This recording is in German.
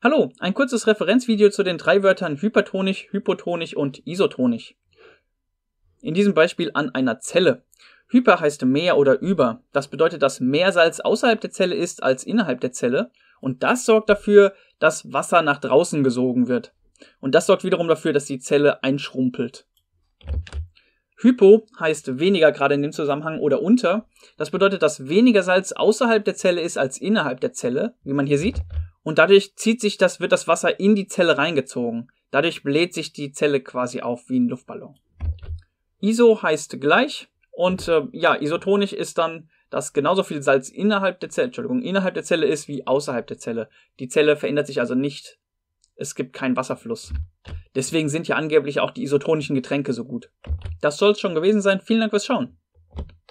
Hallo, ein kurzes Referenzvideo zu den drei Wörtern hypertonisch, hypotonisch und isotonisch. In diesem Beispiel an einer Zelle. Hyper heißt mehr oder über. Das bedeutet, dass mehr Salz außerhalb der Zelle ist als innerhalb der Zelle. Und das sorgt dafür, dass Wasser nach draußen gesogen wird. Und das sorgt wiederum dafür, dass die Zelle einschrumpelt. Hypo heißt weniger gerade in dem Zusammenhang oder unter. Das bedeutet, dass weniger Salz außerhalb der Zelle ist als innerhalb der Zelle, wie man hier sieht und dadurch zieht sich das, wird das Wasser in die Zelle reingezogen. Dadurch bläht sich die Zelle quasi auf wie ein Luftballon. ISO heißt gleich und äh, ja, isotonisch ist dann, dass genauso viel Salz innerhalb der Zelle, Entschuldigung, innerhalb der Zelle ist wie außerhalb der Zelle. Die Zelle verändert sich also nicht. Es gibt keinen Wasserfluss. Deswegen sind ja angeblich auch die isotonischen Getränke so gut. Das soll es schon gewesen sein. Vielen Dank fürs Schauen.